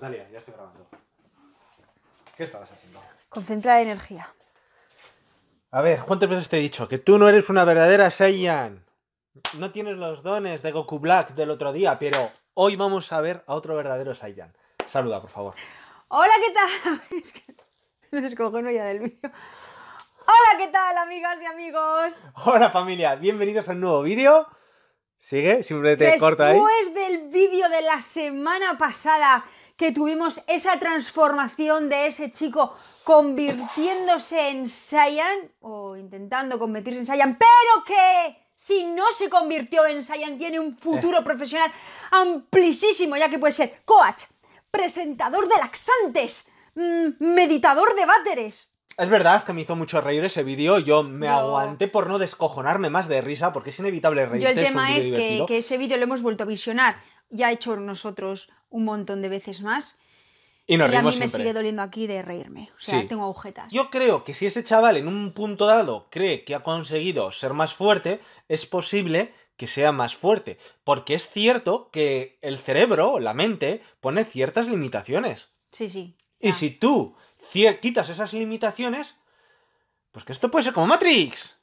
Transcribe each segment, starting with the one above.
Natalia, ya estoy grabando. ¿Qué estabas haciendo? Concentrar energía. A ver, ¿cuántas veces te he dicho que tú no eres una verdadera Saiyan? No tienes los dones de Goku Black del otro día, pero hoy vamos a ver a otro verdadero Saiyan. Saluda, por favor. Hola, ¿qué tal? Es que ya del vídeo. Hola, ¿qué tal, amigas y amigos? Hola, familia. Bienvenidos al nuevo vídeo. ¿Sigue? Siempre te ahí. Después del vídeo de la semana pasada que tuvimos esa transformación de ese chico convirtiéndose en Saiyan o intentando convertirse en Saiyan, pero que si no se convirtió en Saiyan tiene un futuro eh. profesional amplísimo, ya que puede ser coach, presentador de laxantes, mm, meditador de váteres. Es verdad que me hizo mucho reír ese vídeo. Yo me aguanté por no descojonarme más de risa, porque es inevitable reír. Yo el tema es, que, ese vídeo lo hemos vuelto a visionar ya ha hecho nosotros un montón de veces más. Y, nos y a mí me sigue doliendo aquí de reírme. O sea, tengo agujetas. Yo creo que si ese chaval en un punto dado cree que ha conseguido ser más fuerte, es posible que sea más fuerte. Porque es cierto que el cerebro, la mente, pone ciertas limitaciones. Sí, sí. Y si tú quitas esas limitaciones, pues que esto puede ser como Matrix.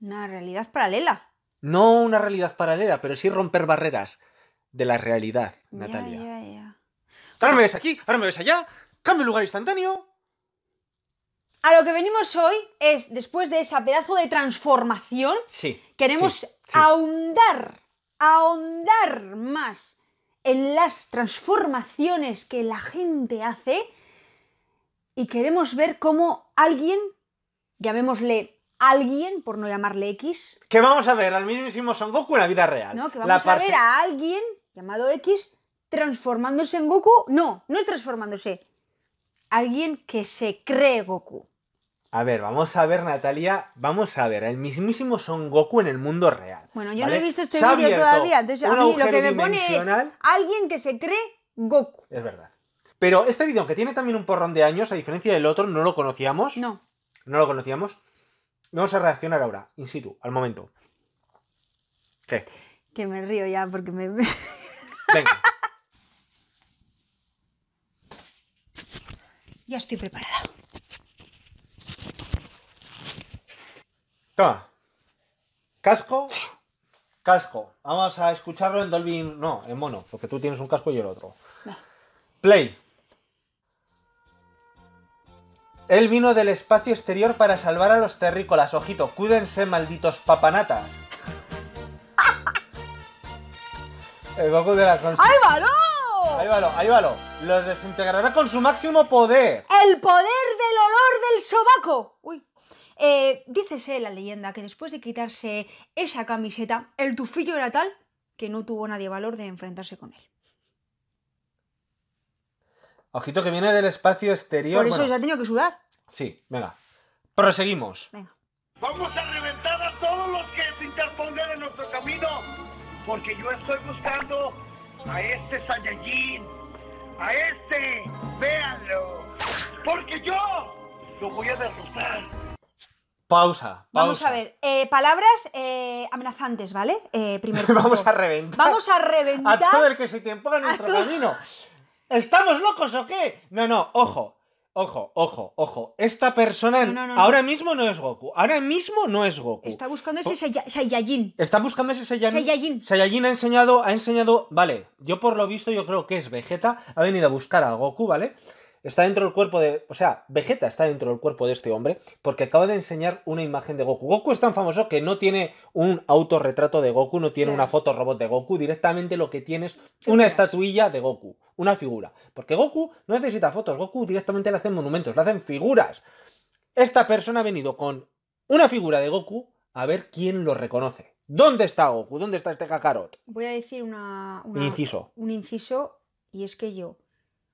Una realidad paralela. No una realidad paralela, pero sí romper barreras de la realidad, Natalia. Ahora me ves aquí, ahora me ves allá, cambio lugar instantáneo. A lo que venimos hoy es, después de esa pedazo de transformación, queremos ahondar, ahondar más en las transformaciones que la gente hace y queremos ver cómo alguien, llamémosle alguien, por no llamarle X. Que vamos a ver al mismísimo Son Goku en la vida real. No, que vamos a ver a alguien llamado X transformándose en Goku. No, no es transformándose. Alguien que se cree Goku. A ver, vamos a ver, Natalia, vamos a ver, el mismísimo Son Goku en el mundo real. Bueno, yo no he visto este vídeo todavía, entonces a mí lo que me pone es alguien que se cree Goku. Es verdad. Pero este vídeo, aunque tiene también un porrón de años, a diferencia del otro, no lo conocíamos. No. No lo conocíamos. Vamos a reaccionar ahora, in situ, al momento. ¿Qué? Que me río ya porque me... Ya estoy preparada. Toma. Casco. Casco. Vamos a escucharlo en Dolby. No, en mono, porque tú tienes un casco y el otro. Play. Él vino del espacio exterior para salvar a los terrícolas. Ojito, cuídense malditos papanatas. El Goku de la consola. ¡Ahí Los desintegrará con su máximo poder. El poder del olor del sobaco. Uy. Eh, dícese la leyenda que después de quitarse esa camiseta, el tufillo era tal que no tuvo nadie valor de enfrentarse con él. Ojito que viene del espacio exterior. Por eso se ha tenido que sudar. Sí, venga. Proseguimos. Venga. Vamos a reventar a todos los que se interpongan en nuestro camino porque yo estoy buscando a este Saiyajin, a este, véanlo, porque yo lo voy a derrotar. Pausa, Vamos a ver, eh, palabras eh, amenazantes, ¿vale? Eh, primero. Vamos a reventar. Vamos a reventar. A ver que se te empuja nuestro camino. ¿Estamos locos o qué? No, no, ojo. Ojo, ojo, ojo. Esta persona ahora mismo no es Goku. Ahora mismo no es Goku. Está buscando ese oh. Saiyajin. Está buscando ese Saiyajin. Saiyajin. Saiyajin ha enseñado, ha enseñado. Vale, yo por lo visto, yo creo que es Vegeta. Ha venido a buscar a Goku, ¿vale? está dentro del cuerpo de. O sea, Vegeta está dentro del cuerpo de este hombre porque acaba de enseñar una imagen de Goku. Goku es tan famoso que no tiene un autorretrato de Goku, no tiene una foto robot de Goku. Directamente lo que tiene es una estatuilla de Goku, una figura. Porque Goku no necesita fotos, Goku directamente le hacen monumentos, le hacen figuras. Esta persona ha venido con una figura de Goku a ver quién lo reconoce. ¿Dónde está Goku? ¿Dónde está este Kakarot? Voy a decir una, un inciso. Un inciso, y es que yo,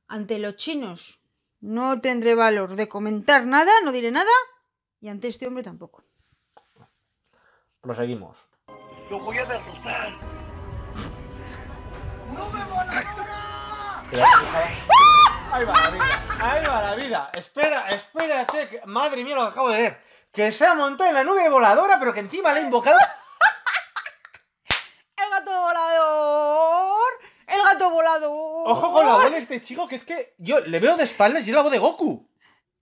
ante los chinos no tendré valor de comentar nada, no diré nada, y ante este hombre tampoco. Proseguimos. Lo voy Ahí va la vida, ahí va la vida. Espera, espérate, madre mía lo que acabo de ver. Que se ha montado en la nube voladora, pero que encima la ha invocado. ¡El gato volador! volado Ojo con la ah. de este chico, que es que yo le veo de espaldas y lo hago de Goku.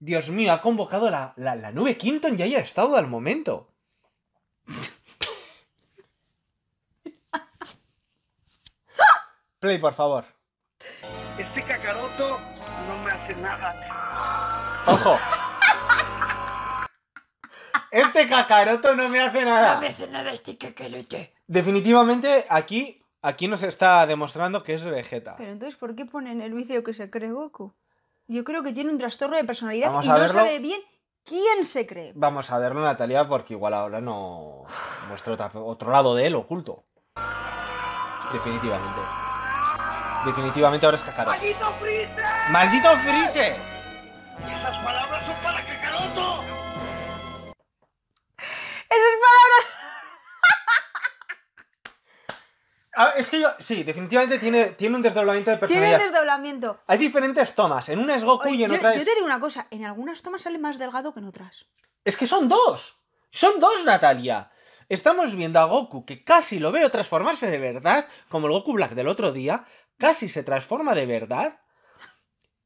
Dios mío, ha convocado la, la, la nube Quinton y ha estado al momento. Play, por favor. Este cacaroto no me hace nada. Ojo. Este cacaroto no me hace nada. No me hace nada este Definitivamente aquí Aquí nos está demostrando que es Vegeta. Pero entonces, ¿por qué pone en el vídeo que se cree Goku? Yo creo que tiene un trastorno de personalidad y no sabe bien quién se cree. Vamos a verlo, Natalia, porque igual ahora no muestra otro lado de él oculto. Definitivamente. Definitivamente ahora es Kakarot. ¡Maldito Freezer! ¡Maldito Freezer! Esas palabras son para Kakaroto. es que yo. Sí, definitivamente tiene, tiene un desdoblamiento de personalidad. Tiene un desdoblamiento. Hay diferentes tomas. En una es Goku y en otra es. Yo te digo una cosa: en algunas tomas sale más delgado que en otras. Es que son dos. Son dos, Natalia. Estamos viendo a Goku que casi lo veo transformarse de verdad, como el Goku Black del otro día. Casi se transforma de verdad.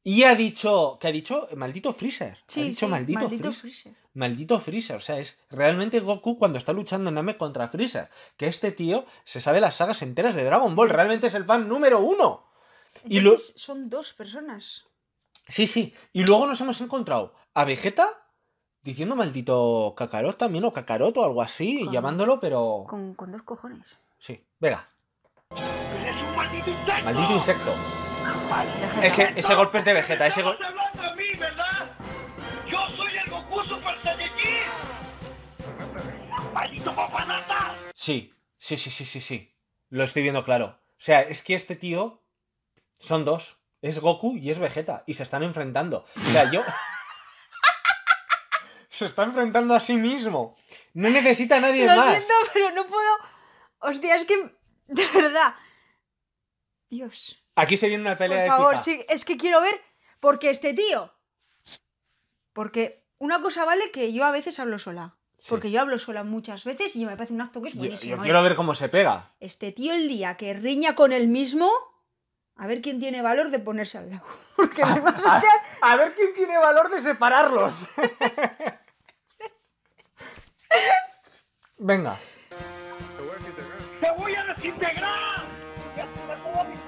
Y ha dicho, ¿Qué ha dicho? Maldito Freezer. Sí, ha dicho maldito, Freezer. Maldito Freezer. O sea, es realmente Goku cuando está luchando en Namek contra Freezer. Que este tío se sabe las sagas enteras de Dragon Ball. Realmente es el fan número uno. y los Son dos personas. Sí, sí. Y luego nos hemos encontrado a Vegeta diciendo maldito Kakarot también, o Kakarot o algo así, llamándolo, pero. Con, con dos cojones. Sí, venga. ¡Maldito insecto! ese, golpe es de Vegeta, ese golpe. Yo soy el Goku Sí, sí, sí, sí, sí, sí. Lo estoy viendo claro. O sea, es que este tío son dos. Es Goku y es Vegeta. Y se están enfrentando. O sea, yo. se está enfrentando a sí mismo. No necesita a nadie más. Lo siento, pero no puedo. Hostia, es que. De verdad. Dios. Aquí se viene una pelea de Por favor, sí, es que quiero ver porque este tío. Porque una cosa vale que yo a veces hablo sola. Porque yo hablo sola muchas veces y me parece un acto que es buenísimo. Yo, quiero ¿eh? ver cómo se pega. Este tío el día que riña con él mismo, a ver quién tiene valor de ponerse al lado. Porque este a, ver quién tiene valor de separarlos. Venga. Te voy a desintegrar. ¡Otra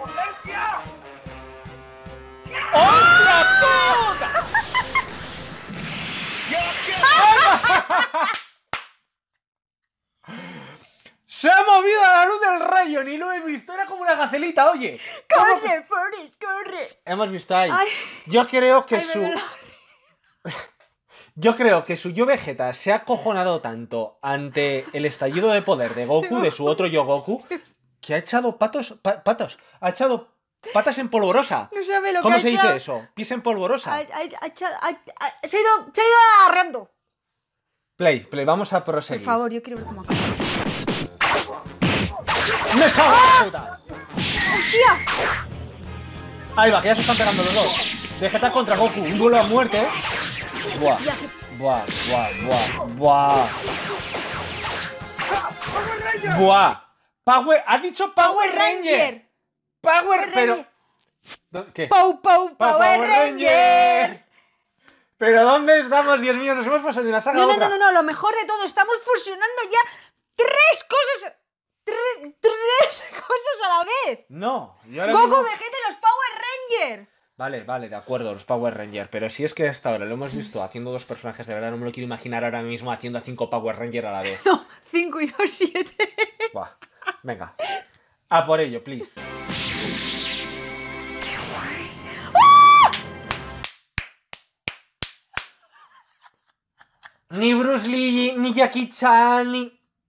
¡Se ha movido a la luz del rayo! ¡Ni lo he visto! ¡Era como una gacelita, oye! ¡Corre, Furry, corre! Hemos visto ahí. Yo creo que su... Yo creo que su yo Vegeta se ha cojonado tanto ante el estallido de poder de Goku, de su otro yo Goku, que ha echado patos, patos, ha echado patas en polvorosa. No sabe lo ¿Cómo se dice eso? Pies en polvorosa. Ha, ha, echado, se, ha ido, se ido agarrando. Play, play, vamos a proseguir. Por favor, yo quiero ver cómo acaba. ¡No está ¡Ah! puta! ¡Hostia! Ahí va, que ya se están pegando los dos. Vegeta contra Goku, un duelo a muerte. Buah, buah, buah, buah, buah. Buah. Power, ha dicho Power, Ranger. Power, pero. ¿Qué? ¡Pow, Power, Ranger. Pero ¿dónde estamos, Dios mío? Nos hemos pasado de una saga. No, otra. no, no, no, lo mejor de todo, estamos fusionando ya tres cosas. tres cosas a la vez. No, yo Goku, los Power Ranger. Vale, vale, de acuerdo, los Power Ranger. Pero si es que hasta ahora lo hemos visto haciendo dos personajes, de verdad no me lo quiero imaginar ahora mismo haciendo a cinco Power Ranger a la vez. No, cinco y dos, siete. Venga. A por ello, please. Ni Bruce Lee, ni Jackie Chan, ni...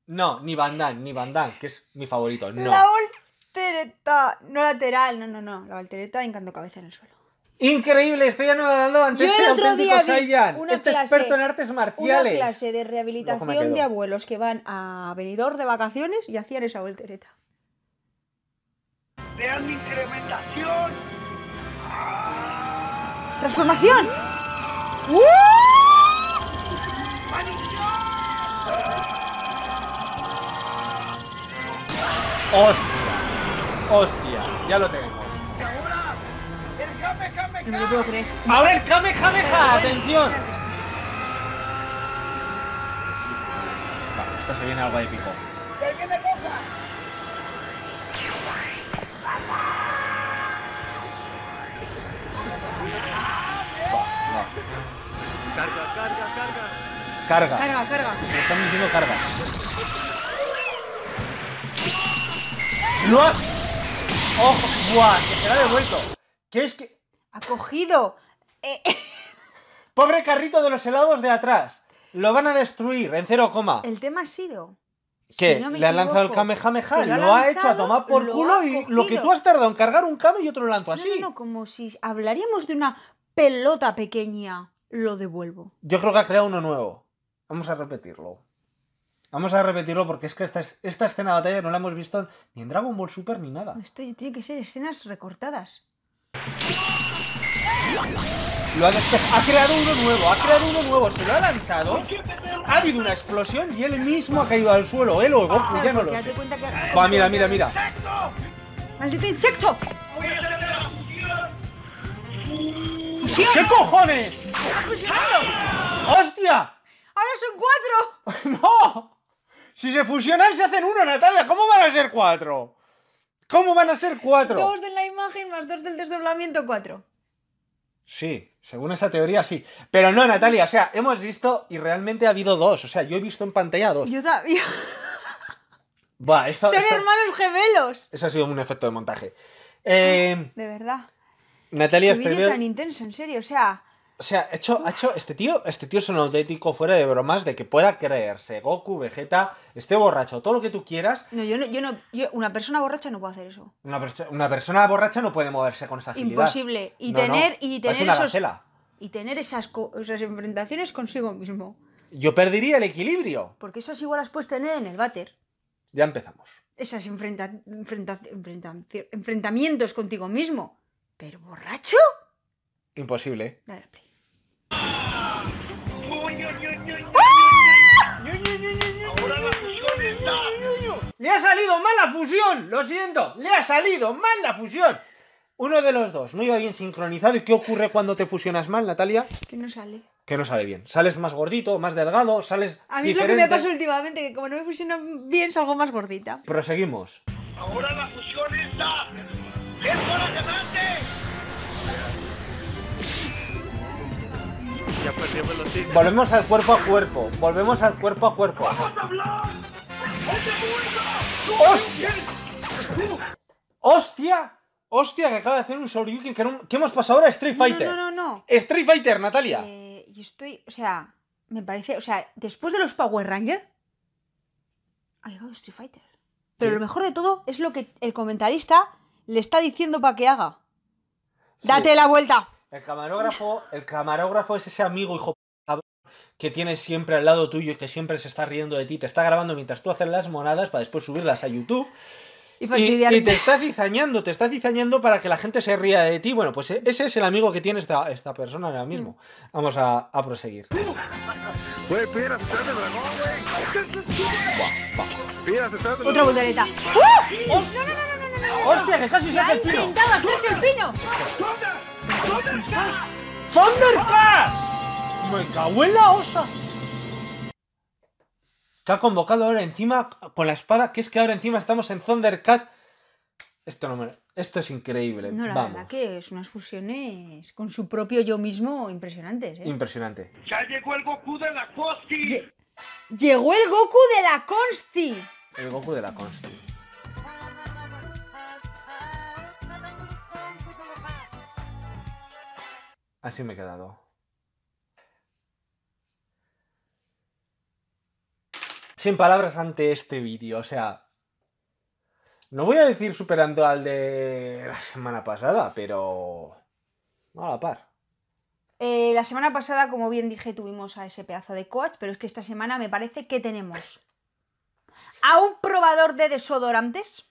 No, ni bandan, ni bandan, que es mi favorito. No. La voltereta. No lateral, no, no, no. La voltereta encantó cabeza en el suelo. Increíble, estoy anotando antes Yo este el otro día una este experto en artes marciales. Una clase de rehabilitación de abuelos que van a venidor de vacaciones y hacían esa voltereta. Vean mi incrementación. Transformación. Ostia ¡Uh! ¡Hostia! ¡Hostia! Ya lo tenemos lo puedo creer. ¡Ahora el Kamehameha! ¡Atención! Vale, esto se viene algo épico. ¡Que me coja! Carga, carga, carga. Carga. Carga, carga. Me están diciendo carga. ¡No ¡Ojo! ¡Buah! Que se la ha devuelto. ¿Qué es que ha cogido. Eh, eh. Pobre carrito de los helados de atrás. Lo van a destruir en cero coma. El tema ha sido. que le ha lanzado el Kamehameha, lo, lo, ha hecho a tomar por culo y lo que tú has tardado en cargar un cable y otro lo lanzo así. no, como si hablaríamos de una pelota pequeña. Lo devuelvo. Yo creo que ha creado uno nuevo. Vamos a repetirlo. Vamos a repetirlo porque es que esta, esta escena de batalla no la hemos visto ni en Dragon Ball Super ni nada. Esto tiene que ser escenas recortadas. Lo ha despejado. Ha creado uno nuevo, ha creado uno nuevo. Se lo ha lanzado. Ha habido una explosión y él mismo ha caído al suelo. Él o Goku, ya ah, mira, mira, mira. ¡Maldito insecto! ¿Qué cojones? ¡Hostia! ¡Ahora son cuatro! ¡No! Si se fusionan se hacen uno, Natalia. ¿Cómo van a ser cuatro? ¿Cómo van a ser cuatro? Dos de la imagen más dos del desdoblamiento, cuatro. Sí, según esa teoría sí. Pero no, Natalia, o sea, hemos visto y realmente ha habido dos. O sea, yo he visto en pantalla dos. Yo también. Buah, esto, Son hermanos gemelos. Eso ha sido un efecto de montaje. Ah, eh, de verdad. Natalia, este es tan intenso, en serio. O sea, o sea, hecho, hecho, este tío, este tío es un auténtico fuera de bromas de que pueda creerse Goku, Vegeta, esté borracho, todo lo que tú quieras. No, yo no, yo no, una persona borracha no puede hacer eso. Una, persona borracha no puede moverse con esa agilidad. Imposible. Y tener, y tener esos, y tener esas, esas enfrentaciones consigo mismo. Yo perdería el equilibrio. Porque esas igual las puedes tener en el váter. Ya empezamos. Esas enfrentamientos contigo mismo. Pero borracho. Imposible. Dale ¡Ah! Le ha salido mal la fusión, lo siento, le ha salido mal la fusión. Uno de los dos no iba bien sincronizado. ¿Y qué ocurre cuando te fusionas mal, Natalia? Que no sale. Que no sale bien. Sales más gordito, más delgado, sales. A mí es lo que me pasa últimamente, que como no me fusiono bien, salgo más gordita. Proseguimos. Ahora la fusión está. ¡Es Volvemos al cuerpo a cuerpo. Volvemos al cuerpo a cuerpo. ¡Hostia! ¡Hostia! ¡Hostia! Que acaba de hacer un Shoryuken. Que ¿Qué hemos pasado ahora? Street Fighter. No, no, no. Street Fighter, Natalia. Eh, yo estoy. O sea, me parece. O sea, después de los Power Rangers. Ha llegado Street Fighter. Pero lo mejor de todo es lo que el comentarista le está diciendo para que haga. ¡Date la vuelta! El camarógrafo, el camarógrafo es ese amigo hijo que tienes siempre al lado tuyo y que siempre se está riendo de ti, te está grabando mientras tú haces las monadas para después subirlas a YouTube. Y, te está cizañando, te está cizañando para que la gente se ría de ti. Bueno, pues eh, ese es el amigo que tiene esta, persona ahora mismo. Mm. Vamos a, proseguir. Otra voltereta. ¡Uh! no, no, no, no! ¡Hostia, que casi se ¡Thundercat! ¡Thundercat! ¡Me cago osa! Que ha convocado ahora encima con la espada, que es que ahora encima estamos en Thundercat. Esto no Esto es increíble. No, la verdad que es unas fusiones con su propio yo mismo impresionantes, ¿eh? Impresionante. ¡Ya llegó el Goku de la Consti! ¡Llegó el Goku de la Consti! El Goku de la Consti. Así me he quedado. Sin palabras ante este vídeo, o sea... No voy a decir superando al de la semana pasada, pero... a la par. Eh, la semana pasada, como bien dije, tuvimos a ese pedazo de coach, pero es que esta semana me parece que tenemos a un probador de desodorantes.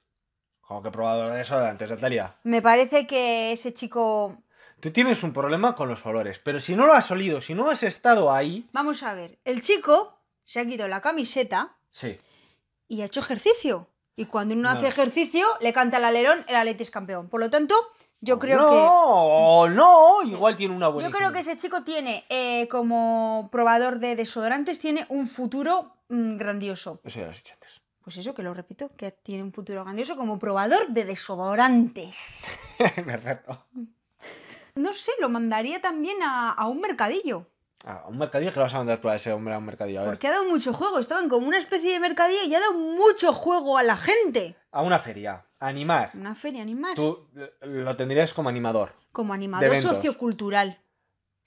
¿Cómo que probador de desodorantes, Natalia? Me parece que ese chico Tú tienes un problema con los olores, pero si no lo has olido, si no has estado ahí... Vamos a ver, el chico se ha quitado la camiseta sí. y ha hecho ejercicio. Y cuando uno hace ejercicio, le canta al alerón, el alete es campeón. Por lo tanto, yo oh, creo que... No, oh, no, igual tiene una buena... Yo creo que ese chico tiene, eh, como probador de desodorantes, tiene un futuro mm, grandioso. Eso ya lo has dicho antes. Pues eso, que lo repito, que tiene un futuro grandioso como probador de desodorantes. Perfecto. Mm. No sé, lo mandaría también a, un mercadillo. ¿A un mercadillo? que le vas a mandar a ese hombre a un mercadillo? Porque ha dado mucho juego, estaban como una especie de mercadillo y ha dado mucho juego a la gente. A una feria, animar. Una feria, animar. Tú lo tendrías como animador. Como animador sociocultural.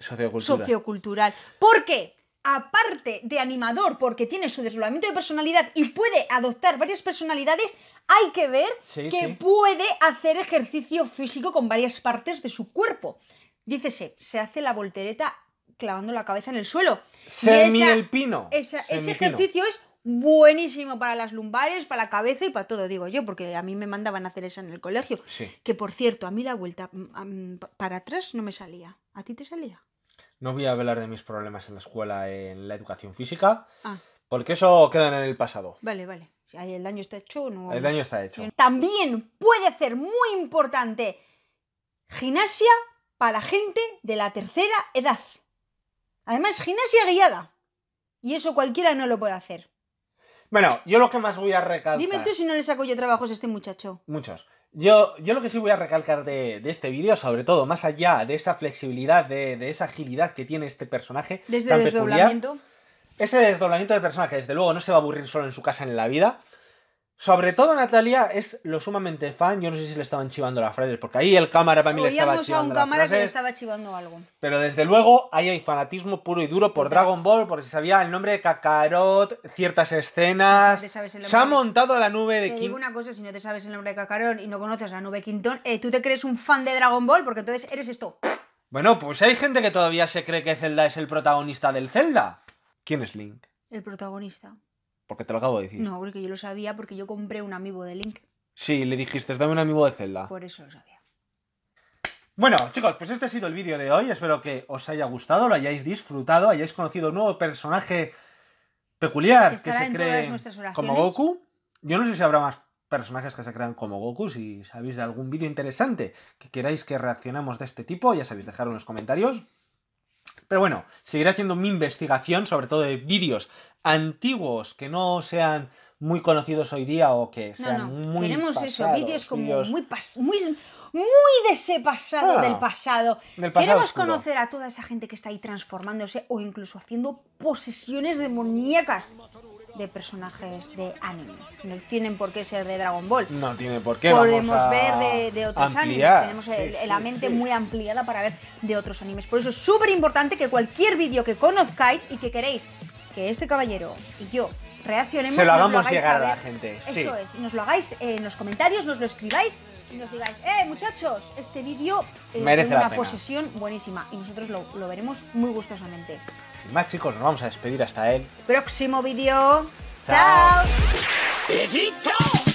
Sociocultural. Sociocultural. ¿Por qué? aparte de animador, porque tiene su desdoblamiento de personalidad y puede adoptar varias personalidades, hay que ver que puede hacer ejercicio físico con varias partes de su cuerpo. Dícese, se hace la voltereta clavando la cabeza en el suelo. Semi el pino. ese ejercicio es buenísimo para las lumbares, para la cabeza y para todo, digo yo, porque a mí me mandaban a hacer esa en el colegio. Que por cierto, a mí la vuelta mm, para atrás no me salía. ¿A ti te salía? No voy a hablar de mis problemas en la escuela, en la educación física, ah. porque eso queda en el pasado. Vale, vale el daño está hecho, o no. El daño está hecho. También puede ser muy importante gimnasia para gente de la tercera edad. Además, gimnasia guiada. Y eso cualquiera no lo puede hacer. Bueno, yo lo que más voy a recalcar. Dime tú si no le saco yo trabajos a este muchacho. Muchos. Yo, yo lo que sí voy a recalcar de, este vídeo, sobre todo, más allá de esa flexibilidad, de, esa agilidad que tiene este personaje. Desde el desdoblamiento. Ese desdoblamiento de personaje, desde luego, no se va a aburrir solo en su casa en la vida. Sobre todo Natalia es lo sumamente fan. Yo no sé si le estaban chivando las frases, porque ahí el cámara para mí le estaba chivando. a un cámara que le estaba chivando algo. Pero desde luego ahí hay fanatismo puro y duro por Dragon Ball, porque se sabía el nombre de Kakarot, ciertas escenas. se ha montado la nube de Quintón. digo una cosa: si no te sabes el nombre de Kakarot y no conoces la nube Quintón, eh, tú te crees un fan de Dragon Ball, porque entonces eres esto. Bueno, pues hay gente que todavía se cree que Zelda es el protagonista del Zelda. ¿Quién es Link? El protagonista. Porque te lo acabo de decir. No, porque yo lo sabía porque yo compré un amigo de Link. Sí, le dijiste, dame un amigo de Zelda. Por eso lo sabía. Bueno, chicos, pues este ha sido el vídeo de hoy. Espero que os haya gustado, lo hayáis disfrutado, hayáis conocido un nuevo personaje peculiar que se cree como Goku. Yo no sé si habrá más personajes que se crean como Goku. Si sabéis de algún vídeo interesante que queráis que reaccionemos de este tipo, ya sabéis, dejar unos los comentarios. Pero bueno, seguiré haciendo mi investigación, sobre todo de vídeos antiguos que no sean muy conocidos hoy día o que sean muy Tenemos eso, vídeos como muy, muy, muy de ese pasado ah, del pasado. Queremos conocer a toda esa gente que está ahí transformándose o incluso haciendo posesiones demoníacas de personajes de anime. No tienen por qué ser de Dragon Ball. No tiene por qué. Podemos ver de, otros animes. Tenemos la mente muy ampliada para ver de otros animes. Por eso es súper importante que cualquier vídeo que conozcáis y que queréis que este caballero y yo reaccionemos. Se lo hagamos a, la gente. Eso es. Nos lo hagáis en los comentarios, nos lo escribáis y nos digáis, eh, muchachos, este vídeo eh, merece es una posesión buenísima. Y nosotros lo, lo veremos muy gustosamente. Sin más, chicos, nos vamos a despedir hasta el próximo vídeo. ¡Chao! ¡Chao!